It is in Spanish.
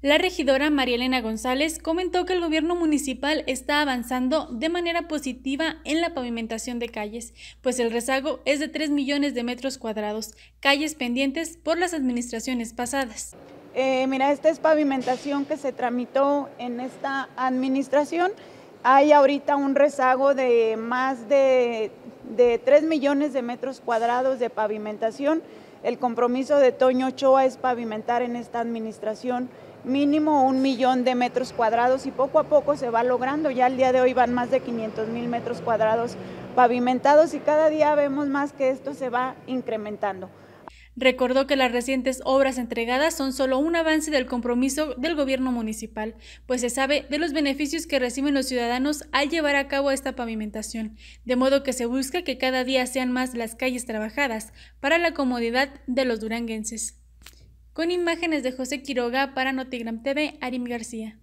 La regidora María Elena González comentó que el gobierno municipal está avanzando de manera positiva en la pavimentación de calles, pues el rezago es de 3 millones de metros cuadrados, calles pendientes por las administraciones pasadas. Eh, mira, esta es pavimentación que se tramitó en esta administración. Hay ahorita un rezago de más de, de 3 millones de metros cuadrados de pavimentación el compromiso de Toño Ochoa es pavimentar en esta administración mínimo un millón de metros cuadrados y poco a poco se va logrando. Ya al día de hoy van más de 500 mil metros cuadrados pavimentados y cada día vemos más que esto se va incrementando. Recordó que las recientes obras entregadas son solo un avance del compromiso del gobierno municipal, pues se sabe de los beneficios que reciben los ciudadanos al llevar a cabo esta pavimentación, de modo que se busca que cada día sean más las calles trabajadas para la comodidad de los duranguenses. Con imágenes de José Quiroga para Notigram TV, Arim García.